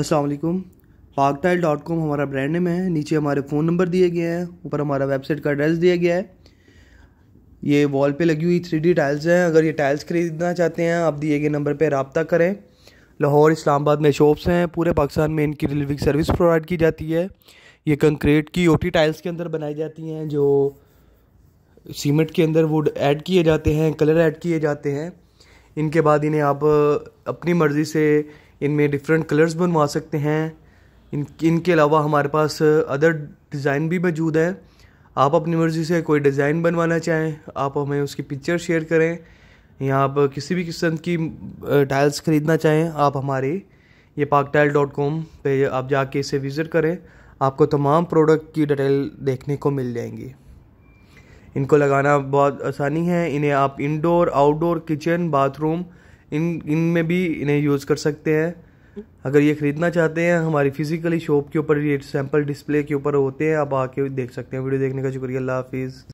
अस्सलाम वालेकुम tile dot com हमारा ब्रांड नेम है नीचे हमारे फ़ोन नंबर दिए गए हैं ऊपर हमारा वेबसाइट का एड्रेस दिया गया है ये वॉल पे लगी हुई थ्री टाइल्स हैं अगर ये टाइल्स ख़रीदना चाहते हैं आप दिए गए नंबर पर रबता करें लाहौर इस्लामाबाद में शॉप्स हैं पूरे पाकिस्तान में इनकी डिलीवरी सर्विस प्रोवाइड की जाती है ये कंक्रीट की टी टाइल्स के अंदर बनाई जाती हैं जो सीमेंट के अंदर वुड ऐड किए जाते हैं कलर ऐड किए जाते हैं इनके बाद इन्हें आप अपनी मर्ज़ी से इनमें डिफरेंट कलर्स बनवा सकते हैं इन इनके अलावा हमारे पास अदर डिज़ाइन भी मौजूद है आप अपनी मर्ज़ी से कोई डिज़ाइन बनवाना चाहें आप हमें उसकी पिक्चर शेयर करें या आप किसी भी किस्म की टाइल्स ख़रीदना चाहें आप हमारे ये पाक टाइल डॉट कॉम पर आप जाके इसे विज़िट करें आपको तमाम प्रोडक्ट की डिटेल देखने को मिल जाएंगी इनको लगाना बहुत आसानी है इन्हें आप इंडोर आउटडोर किचन बाथरूम इन इन में भी इन्हें यूज़ कर सकते हैं अगर ये ख़रीदना चाहते हैं हमारी फिजिकली शॉप के ऊपर ये सैंपल डिस्प्ले के ऊपर होते हैं आप आके देख सकते हैं वीडियो देखने का शुक्रिया अल्लाह हाफिज़